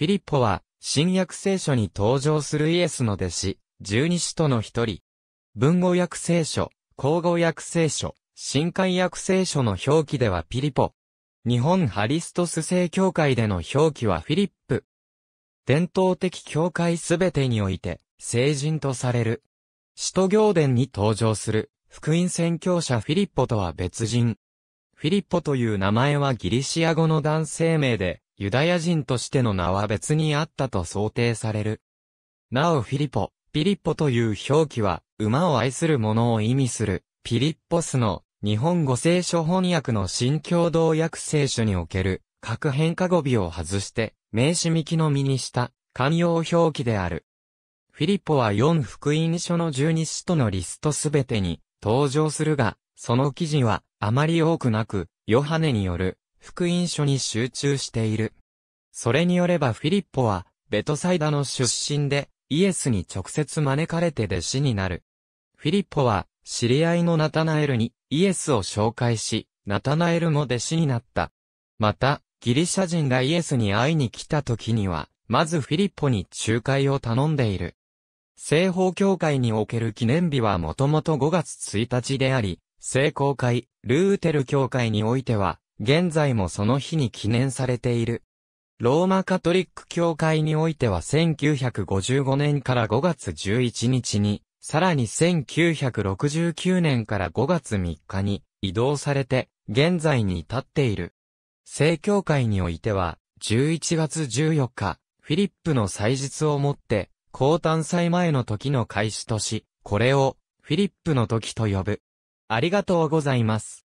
フィリッポは、新約聖書に登場するイエスの弟子、十二使徒の一人。文語訳聖書、口語訳聖書、新海訳聖書の表記ではピリポ。日本ハリストス聖教会での表記はフィリップ。伝統的教会すべてにおいて、聖人とされる。使徒行伝に登場する、福音宣教者フィリッポとは別人。フィリッポという名前はギリシア語の男性名で、ユダヤ人としての名は別にあったと想定される。なおフィリポ、ピリッポという表記は、馬を愛する者を意味する、ピリッポスの、日本語聖書翻訳の新共同訳聖書における、各変化語尾を外して、名詞幹の実にした、慣用表記である。フィリポは4福音書の十二使徒のリストすべてに登場するが、その記事はあまり多くなく、ヨハネによる福音書に集中している。それによればフィリッポは、ベトサイダの出身で、イエスに直接招かれて弟子になる。フィリッポは、知り合いのナタナエルにイエスを紹介し、ナタナエルも弟子になった。また、ギリシャ人がイエスに会いに来た時には、まずフィリッポに仲介を頼んでいる。西方教会における記念日はもともと5月1日であり、聖公会、ルーテル教会においては現在もその日に記念されている。ローマカトリック教会においては1955年から5月11日に、さらに1969年から5月3日に移動されて、現在に至っている。正教会においては、11月14日、フィリップの祭日をもって、高誕祭前の時の開始とし、これを、フィリップの時と呼ぶ。ありがとうございます。